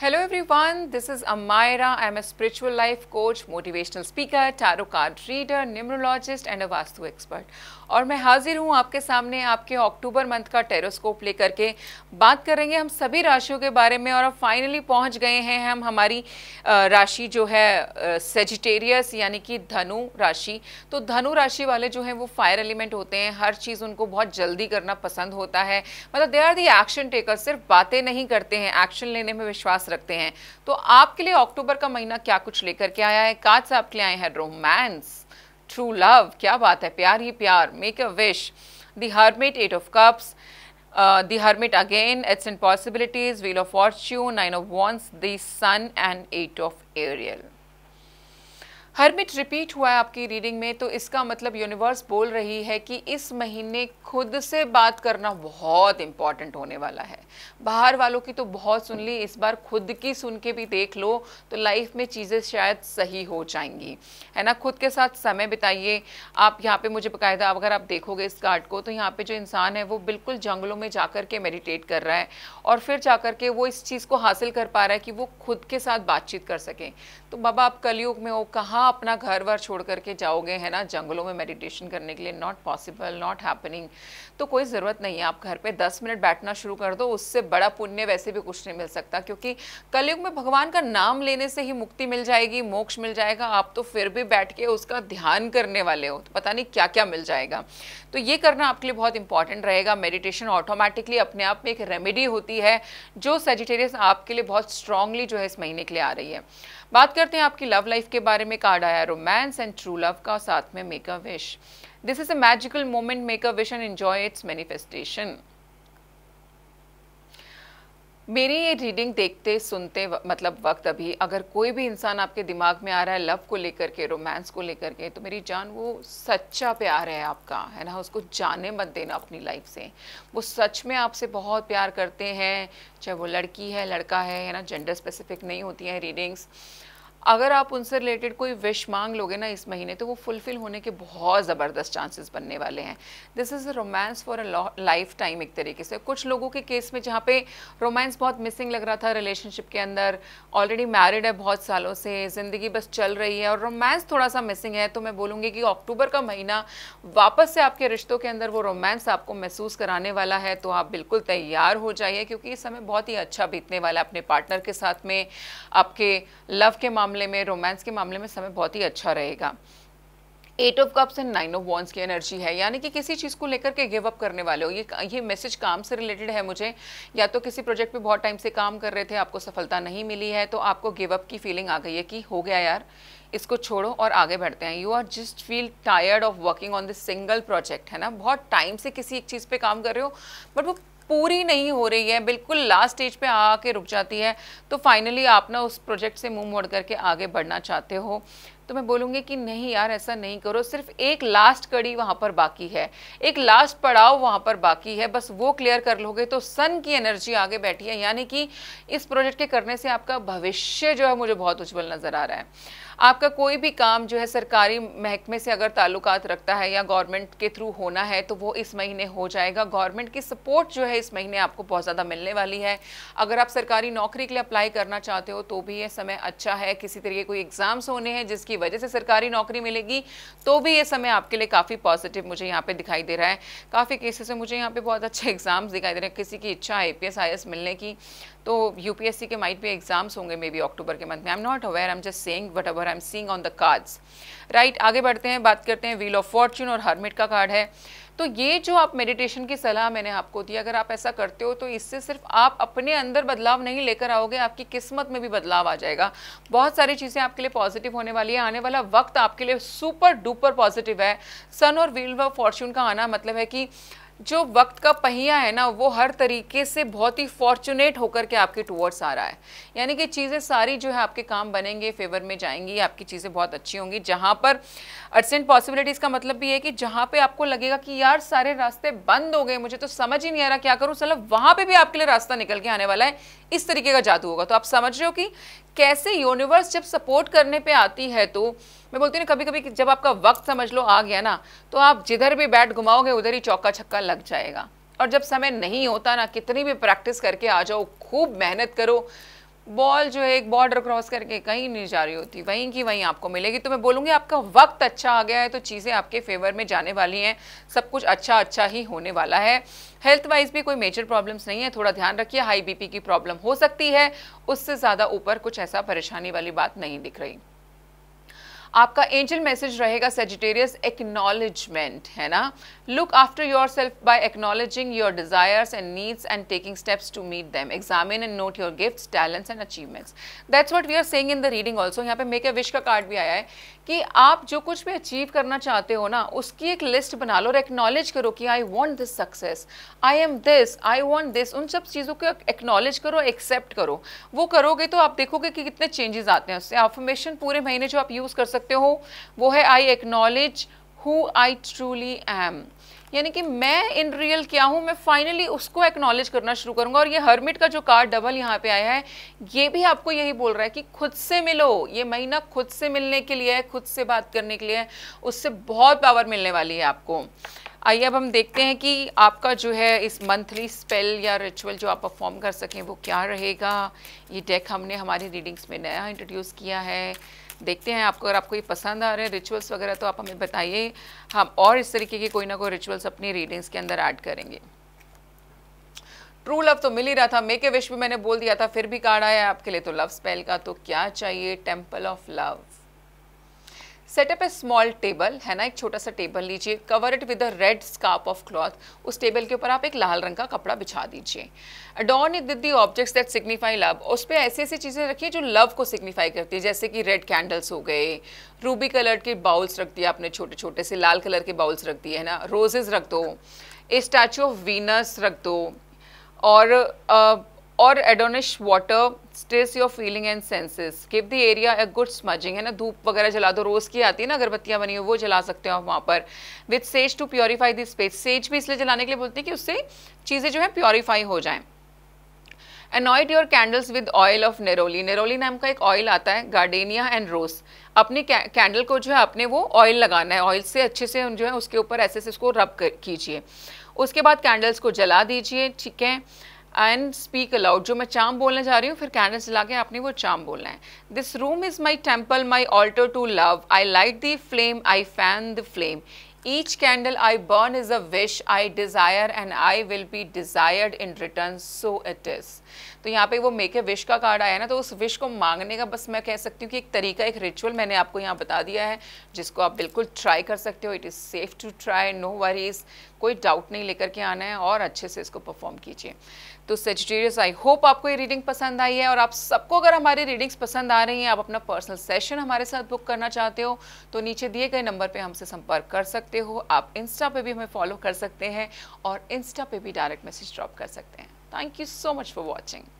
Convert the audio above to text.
Hello everyone, this is Amaira. I am a spiritual life coach, motivational speaker, tarot card reader, numerologist and a Vastu expert. और मैं हाजिर हूँ आपके सामने आपके अक्टूबर मंथ का टेरोस्कोप लेकर के बात करेंगे हम सभी राशियों के बारे में और अब फाइनली पहुँच गए हैं हम हमारी राशि जो है सेजिटेरियस यानी कि धनु राशि तो धनु राशि वाले जो हैं वो फायर एलिमेंट होते हैं हर चीज़ उनको बहुत जल्दी करना पसंद होता है मतलब they are the action taker सिर्फ बातें नहीं करते हैं एक्शन लेने में विश्वास रखते हैं तो आपके लिए अक्टूबर का महीना क्या कुछ लेकर के आया है कार्ड्स आपके लिए आए हैं रोमांस ट्रू लव क्या बात है प्यार ही प्यार make a wish the hermit eight of cups the hermit again it's in possibilities wheel of fortune nine of wands the sun and eight of aerial hermit repeat हुआ है आपकी reading में तो इसका मतलब यूनिवर्स बोल रही है कि इस महीने खुद से बात करना बहुत इम्पॉर्टेंट होने वाला है बाहर वालों की तो बहुत सुन ली इस बार खुद की सुन के भी देख लो तो लाइफ में चीज़ें शायद सही हो जाएंगी है ना खुद के साथ समय बिताइए आप यहाँ पे मुझे बकायदा अगर आप देखोगे इस कार्ड को तो यहाँ पर जो इंसान है वो बिल्कुल जंगलों में जा के मेडिटेट कर रहा है और फिर जा के वो इस चीज़ को हासिल कर पा रहा है कि वो खुद के साथ बातचीत कर सकें तो बाबा आप कलयुग में हो कहाँ कहाँ अपना घर वर छोड़ करके जाओगे है ना जंगलों में मेडिटेशन करने के लिए नॉट पॉसिबल नॉट हैपनिंग तो कोई ज़रूरत नहीं है आप घर पे दस मिनट बैठना शुरू कर दो उससे बड़ा पुण्य वैसे भी कुछ नहीं मिल सकता क्योंकि कलयुग में भगवान का नाम लेने से ही मुक्ति मिल जाएगी मोक्ष मिल जाएगा आप तो फिर भी बैठ के उसका ध्यान करने वाले हो तो पता नहीं क्या क्या मिल जाएगा तो ये करना आपके लिए बहुत इंपॉर्टेंट रहेगा मेडिटेशन ऑटोमेटिकली अपने आप में एक रेमेडी होती है जो सेजिटेरियस आपके लिए बहुत स्ट्रांगली जो है इस महीने के लिए आ रही है बात करते हैं आपकी लव लाइफ के बारे में कार्ड आया रोमांस एंड ट्रू लव का साथ में make a wish this is a magical moment make a wish and enjoy its manifestation मेरी ये रीडिंग देखते सुनते मतलब वक्त अभी अगर कोई भी इंसान आपके दिमाग में आ रहा है लव को लेकर के रोमांस को लेकर के तो मेरी जान वो सच्चा प्यार है आपका है ना उसको जाने मत देना अपनी लाइफ से वो सच में आपसे बहुत प्यार करते हैं चाहे वो लड़की है लड़का है है ना जेंडर स्पेसिफिक नहीं होती हैं रीडिंग्स अगर आप उनसे रिलेटेड कोई विश मांग लोगे ना इस महीने तो वो फुलफिल होने के बहुत ज़बरदस्त चांसेस बनने वाले हैं this is a romance for a lifetime एक तरीके से कुछ लोगों के केस में जहाँ पे रोमांस बहुत मिसिंग लग रहा था रिलेशनशिप के अंदर ऑलरेडी मैरिड है बहुत सालों से ज़िंदगी बस चल रही है और रोमांस थोड़ा सा मिसिंग है तो मैं बोलूँगी कि अक्टूबर का महीना वापस से आपके रिश्तों के अंदर वो रोमांस आपको महसूस कराने वाला है तो आप बिल्कुल तैयार हो जाइए क्योंकि इस समय बहुत ही अच्छा बीतने वाला है अपने पार्टनर के साथ में आपके लव के मामले मामले में रोमांस के मामले में समय बहुत ही अच्छा रहेगा eight of cups and nine of wands की एनर्जी है यानी कि किसी चीज़ को लेकर के गिव अप करने वाले हो ये ये मैसेज काम से रिलेटेड है मुझे या तो किसी प्रोजेक्ट पे बहुत टाइम से काम कर रहे थे आपको सफलता नहीं मिली है तो आपको गिव अप की फीलिंग आ गई है कि हो गया यार इसको छोड़ो और आगे बढ़ते हैं you are just feel tired of working on this single project है ना बहुत टाइम से किसी एक चीज़ पर काम कर रहे हो बट वो पूरी नहीं हो रही है बिल्कुल लास्ट स्टेज पे आके रुक जाती है तो फाइनली आप ना उस प्रोजेक्ट से मुंह मोड़ करके आगे बढ़ना चाहते हो तो मैं बोलूँगी कि नहीं यार ऐसा नहीं करो सिर्फ एक लास्ट कड़ी वहाँ पर बाकी है एक लास्ट पड़ाव वहाँ पर बाकी है बस वो क्लियर कर लोगे तो सन की एनर्जी आगे बैठी है यानी कि इस प्रोजेक्ट के करने से आपका भविष्य जो है मुझे बहुत उज्जवल नज़र आ रहा है आपका कोई भी काम जो है सरकारी महकमे से अगर ताल्लुकात रखता है या गवर्नमेंट के थ्रू होना है तो वो इस महीने हो जाएगा गवर्नमेंट की सपोर्ट जो है इस महीने आपको बहुत ज़्यादा मिलने वाली है अगर आप सरकारी नौकरी के लिए अप्लाई करना चाहते हो तो भी ये समय अच्छा है किसी तरीके कोई एग्ज़ाम्स होने हैं जिसकी वजह से सरकारी नौकरी मिलेगी तो भी ये समय आपके लिए काफ़ी पॉजिटिव मुझे यहाँ पर दिखाई दे रहा है काफ़ी केसेस में मुझे यहाँ पर बहुत अच्छे एग्ज़ाम्स दिखाई दे रहे हैं किसी की इच्छा आई पी मिलने की तो यूपीएससी के माइट भी एग्जाम्स होंगे मे बी अक्टूबर के मंथ में I am not aware I am just saying whatever I am seeing on the cards right आगे बढ़ते हैं बात करते हैं व्हील ऑफ फॉर्चून और हरमिट का कार्ड है तो ये जो आप मेडिटेशन की सलाह मैंने आपको दी अगर आप ऐसा करते हो तो इससे सिर्फ आप अपने अंदर बदलाव नहीं लेकर आओगे आपकी किस्मत में भी बदलाव आ जाएगा बहुत सारी चीज़ें आपके लिए पॉजिटिव होने वाली है आने वाला वक्त आपके लिए सुपर डुपर पॉजिटिव है सन और व्हील ऑफ फॉर्च्यून का आना मतलब है कि जो वक्त का पहिया है ना वो हर तरीके से बहुत ही फॉर्चुनेट होकर के आपके टूवर्ड्स आ रहा है यानी कि चीज़ें सारी जो है आपके काम बनेंगे फेवर में जाएंगी आपकी चीज़ें बहुत अच्छी होंगी जहाँ पर अर्सेंट पॉसिबिलिटीज का मतलब भी है कि जहां पे आपको लगेगा कि यार सारे रास्ते बंद हो गए मुझे तो समझ ही नहीं आ रहा क्या करूं चलो वहां पे भी आपके लिए रास्ता निकल के आने वाला है इस तरीके का जादू होगा तो आप समझ रहे हो कि कैसे यूनिवर्स जब सपोर्ट करने पे आती है तो मैं बोलती हूँ कभी कभी जब आपका वक्त समझ लो आ गया ना तो आप जिधर भी बैट घुमाओगे उधर ही चौका छक्का लग जाएगा और जब समय नहीं होता ना कितनी भी प्रैक्टिस करके आ जाओ खूब मेहनत करो बॉल जो है एक बॉर्डर क्रॉस करके कहीं नहीं जा रही होती वहीं की वहीं आपको मिलेगी तो मैं बोलूँगी आपका वक्त अच्छा आ गया है तो चीज़ें आपके फेवर में जाने वाली हैं सब कुछ अच्छा अच्छा ही होने वाला है हेल्थ वाइज भी कोई मेजर प्रॉब्लम्स नहीं है थोड़ा ध्यान रखिए हाई बीपी की प्रॉब्लम हो सकती है उससे ज़्यादा ऊपर कुछ ऐसा परेशानी वाली बात नहीं दिख रही आपका एंजल मैसेज रहेगा सेजिटेरियस एक्नॉलेजमेंट है ना look after yourself by acknowledging your desires and needs and taking steps to meet them examine and note your gift talents and achievements that's what we are saying in the reading also यहाँ पे make a wish का card भी आया है कि आप जो कुछ भी अचीव करना चाहते हो ना उसकी एक लिस्ट बना लो और एक्नॉलेज करो कि I want this success I am this I want this उन सब चीज़ों को एक्नॉलेज करो एक्सेप्ट करो वो करोगे तो आप देखोगे कि कितने चेंजेस आते हैं उससे अफॉर्मेशन पूरे महीने जो आप यूज़ कर सकते हो वो है I acknowledge who I truly am यानी कि मैं इन रियल क्या हूँ मैं फाइनली उसको एक्नॉलेज करना शुरू करूँगा और ये हर्मिट का जो कार्ड डबल यहाँ पे आया है ये भी आपको यही बोल रहा है कि खुद से मिलो ये महीना खुद से मिलने के लिए है खुद से बात करने के लिए है उससे बहुत पावर मिलने वाली है आपको आइए अब हम देखते हैं कि आपका जो है इस मंथली स्पेल या रिचुअल जो आप परफॉर्म कर सकें वो क्या रहेगा ये डेक हमने हमारी रीडिंग्स में नया इंट्रोड्यूस किया है देखते हैं आपको अगर आपको ये पसंद आ रहे हैं रिचुअल्स वगैरह तो आप हमें बताइए हम और इस तरीके के कोई ना कोई रिचुअल्स अपनी रीडिंग्स के अंदर ऐड करेंगे ट्रू लव तो मिल ही रहा था मेक ए विश भी मैंने बोल दिया था फिर भी कार्ड आया आपके लिए तो लव स्पेल का तो क्या चाहिए temple of love setup a small table है ना एक छोटा सा टेबल लीजिए cover it with a red scarf of cloth उस टेबल के ऊपर आप एक लाल रंग का कपड़ा बिछा दीजिए adorn it with the objects that signify love उस पर ऐसी ऐसी चीज़ें रखिए जो लव को सिग्निफाई करती है जैसे कि रेड कैंडल्स हो गए रूबी कलर के बाउल्स रख दिए आपने छोटे छोटे से लाल कलर के बाउल्स रख दिए है ना रोजेज रख दो ए स्टैचू ऑफ वीनस रख दो और uh, और एडोनिश water stress your feeling and senses give the area a good smudging है ना धूप वगैरह जला दो रोज़ की आती है ना अगरबत्तियाँ बनी हुई वो जला सकते हो आप वहाँ पर with sage to purify this space sage भी इसलिए जलाने के लिए बोलते हैं कि उससे चीज़ें जो है प्योरीफाई हो जाएँ anoint your candles with oil of neroli neroli नाम का एक ऑयल आता है गार्डेनिया एंड रोज अपनी कैंडल को जो है अपने वो ऑयल लगाना है ऑयल से अच्छे से जो है उसके ऊपर ऐसे से उसको रब कीजिए उसके बाद कैंडल्स को जला दीजिए ठीक है एंड स्पीक अलाउड जो मैं चाम बोलने जा रही हूँ फिर कैंडल चला के आपने वो चाम बोलना है this room is my temple my altar to love I light the flame I fan the flame each candle I burn is a wish I desire and I will be desired in return so it is तो यहाँ पे वो make a wish का card आया ना तो उस wish को मांगने का बस मैं कह सकती हूँ कि एक तरीका एक रिचुअल मैंने आपको यहाँ बता दिया है जिसको आप बिल्कुल ट्राई कर सकते हो it is safe to try no worries कोई डाउट नहीं लेकर के आना है और अच्छे से इसको परफॉर्म कीजिए तो सेजिटेरियस आई होप आपको ये रीडिंग पसंद आई है और आप सबको अगर हमारी रीडिंग्स पसंद आ रही हैं आप अपना पर्सनल सेशन हमारे साथ बुक करना चाहते हो तो नीचे दिए गए नंबर पे हमसे संपर्क कर सकते हो आप इंस्टा पे भी हमें फॉलो कर सकते हैं और इंस्टा पे भी डायरेक्ट मैसेज ड्रॉप कर सकते हैं thank you so much for watching